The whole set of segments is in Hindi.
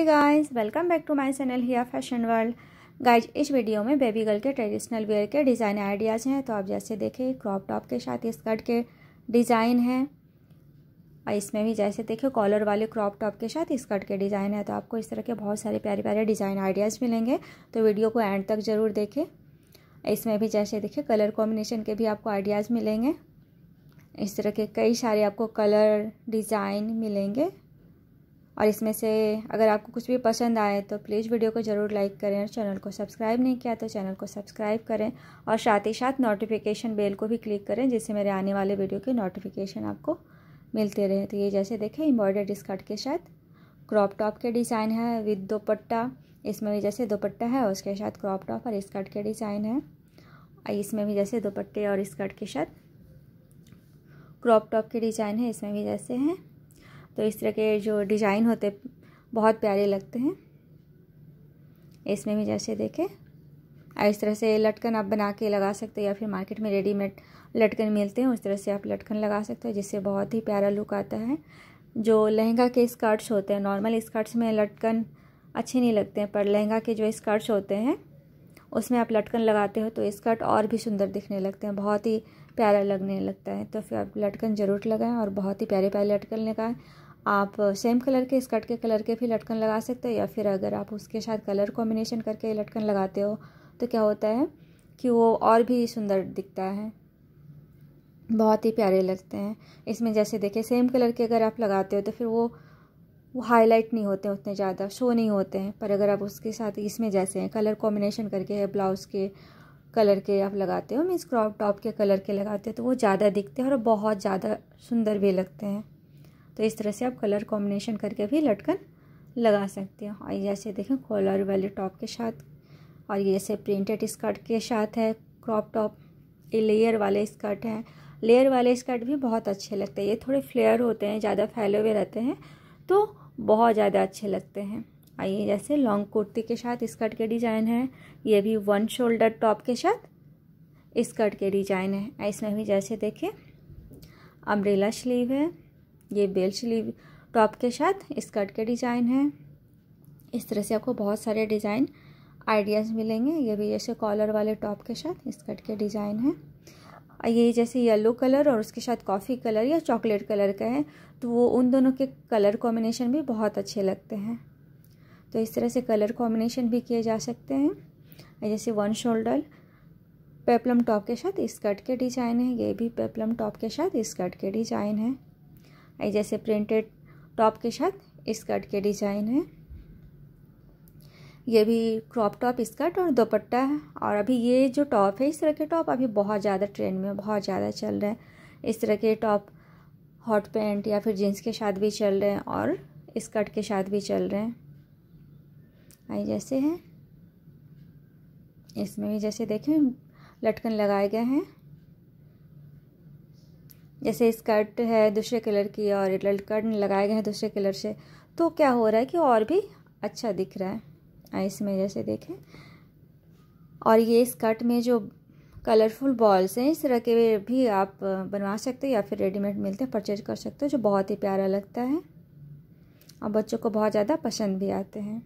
hey guys welcome back to my channel Hiya fashion world guys इस वीडियो में बेबी गर्ल के ट्रेडिशनल वेयर के डिज़ाइन आइडियाज़ हैं तो आप जैसे देखें क्रॉप टॉप के साथ स्कर्ट के डिज़ाइन हैं और इसमें भी जैसे देखिए कॉलर वाले क्रॉप टॉप के साथ स्कर्ट के डिज़ाइन है तो आपको इस तरह के बहुत सारे प्यारे प्यारे डिज़ाइन आइडियाज़ मिलेंगे तो वीडियो को एंड तक ज़रूर देखें इसमें भी जैसे देखिए कलर कॉम्बिनेशन के भी आपको आइडियाज़ मिलेंगे इस तरह के कई सारे आपको कलर डिज़ाइन मिलेंगे और इसमें से अगर आपको कुछ भी पसंद आए तो प्लीज़ वीडियो को ज़रूर लाइक करें और चैनल को सब्सक्राइब नहीं किया तो चैनल को सब्सक्राइब करें और साथ ही साथ नोटिफिकेशन बेल को भी क्लिक करें जिससे मेरे आने वाले वीडियो के नोटिफिकेशन आपको मिलते रहे तो ये जैसे देखें एम्ब्रॉयडर्ड स्कर्ट के साथ क्रॉप टॉप के डिज़ाइन है विद दोपट्टा इसमें भी जैसे दोपट्टा है उसके साथ क्रॉप टॉप और स्कर्ट के डिज़ाइन है और इसमें भी जैसे दोपट्टे और स्कर्ट के साथ क्रॉप टॉप के डिज़ाइन है इसमें भी जैसे हैं तो इस तरह के जो डिज़ाइन होते बहुत प्यारे लगते हैं इसमें भी जैसे देखें और इस तरह से लटकन आप बना के लगा सकते हो या फिर मार्केट में रेडीमेड लटकन मिलते हैं उस तरह से आप लटकन लगा सकते हो जिससे बहुत ही प्यारा लुक आता है जो लहंगा के स्कर्ट्स होते हैं नॉर्मल स्कर्ट्स में लटकन अच्छे नहीं लगते हैं पर लहंगा के जो स्कर्ट्स होते हैं उसमें आप लटकन लगाते हो तो स्कर्ट और भी सुंदर दिखने लगते हैं बहुत ही प्यारा लगने लगता है तो फिर आप लटकन ज़रूर लगाएं और बहुत ही प्यारे प्यारे लटकन लगाएं आप सेम कलर के स्कर्ट के कलर के भी लटकन लगा सकते हो या फिर अगर आप उसके साथ कलर कॉम्बिनेशन करके लटकन लगाते हो तो क्या होता है कि वो और भी सुंदर दिखता है बहुत ही प्यारे लगते हैं इसमें जैसे देखिए सेम कलर के अगर आप लगाते हो तो फिर वो वो हाईलाइट नहीं होते हैं उतने ज़्यादा शो नहीं होते हैं पर अगर आप उसके साथ इसमें जैसे हैं कलर कॉम्बिनेशन करके ब्लाउज़ के कलर के आप लगाते हो मीन्स क्रॉप टॉप के कलर के लगाते हो तो वो ज़्यादा दिखते हैं और बहुत ज़्यादा सुंदर भी लगते हैं तो इस तरह से आप कलर कॉम्बिनेशन करके भी लटकन लगा सकते हो और जैसे देखें कॉलर वाले टॉप के साथ और ये जैसे प्रिंटेड स्कर्ट के साथ है क्रॉप टॉप ये लेयर वाले स्कर्ट हैं लेयर वाले स्कर्ट भी बहुत अच्छे लगते हैं ये थोड़े फ्लेयर होते हैं ज़्यादा फैले हुए रहते हैं तो बहुत ज़्यादा अच्छे लगते हैं आइए जैसे लॉन्ग कुर्ती के साथ स्कर्ट के डिज़ाइन है ये भी वन शोल्डर टॉप के साथ स्कर्ट के डिजाइन है इसमें भी जैसे देखिए अम्ब्रेला स्लीव है ये बेल स्लीव टॉप के साथ स्कर्ट के डिज़ाइन है इस तरह से आपको बहुत सारे डिज़ाइन आइडियाज़ मिलेंगे ये भी जैसे कॉलर वाले टॉप के साथ स्कर्ट के डिज़ाइन है ये जैसे येलो कलर और उसके साथ कॉफ़ी कलर या चॉकलेट कलर का है तो वो उन दोनों के कलर कॉम्बिनेशन भी बहुत अच्छे लगते हैं तो इस तरह से कलर कॉम्बिनेशन भी किए जा सकते हैं जैसे वन शोल्डर पेपलम टॉप के साथ स्कर्ट के डिज़ाइन है ये भी पेपलम टॉप के साथ स्कर्ट के डिज़ाइन है जैसे प्रिंटेड टॉप के साथ स्कर्ट के डिज़ाइन है ये भी क्रॉप टॉप स्कर्ट और दोपट्टा है और अभी ये जो टॉप है इस तरह के टॉप अभी बहुत ज़्यादा ट्रेंड में बहुत ज़्यादा चल रहे हैं इस तरह के टॉप हॉट पैंट या फिर जीन्स के साथ भी चल रहे हैं और स्कर्ट के साथ भी चल रहे हैं आई जैसे हैं इसमें भी जैसे देखें लटकन लगाए गए हैं जैसे स्कर्ट है दूसरे कलर की और लटकन लगाए गए हैं दूसरे कलर से तो क्या हो रहा है कि और भी अच्छा दिख रहा है इसमें में जैसे देखें और ये स्कर्ट में जो कलरफुल बॉल्स हैं इस तरह के भी आप बनवा सकते हो या फिर रेडीमेड मिलते हैं परचेज कर सकते हो जो बहुत ही प्यारा लगता है और बच्चों को बहुत ज़्यादा पसंद भी आते हैं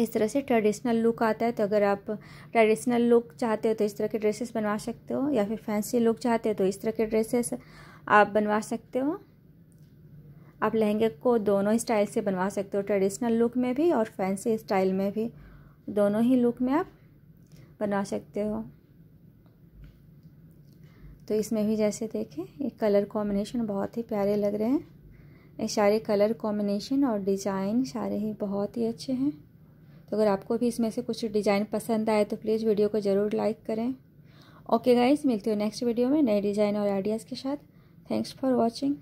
इस तरह से ट्रेडिशनल लुक आता है तो अगर आप ट्रेडिशनल लुक चाहते हो तो इस तरह के ड्रेसेस बनवा सकते हो या फिर फैंसी लुक चाहते हो तो इस तरह के ड्रेसेस आप बनवा सकते हो आप लहंगे को दोनों स्टाइल से बनवा सकते हो ट्रेडिशनल लुक में भी और फैंसी स्टाइल में भी दोनों ही लुक में आप बना सकते हो तो इसमें भी जैसे देखें ये कलर कॉम्बिनेशन बहुत ही प्यारे लग रहे हैं ये सारे कलर कॉम्बिनेशन और डिज़ाइन सारे ही बहुत ही अच्छे हैं तो अगर आपको भी इसमें से कुछ डिज़ाइन पसंद आए तो प्लीज़ वीडियो को ज़रूर लाइक करें ओके गाइज मिलते हो नेक्स्ट वीडियो में नए डिज़ाइन और आइडियाज़ के साथ थैंक्स फॉर वॉचिंग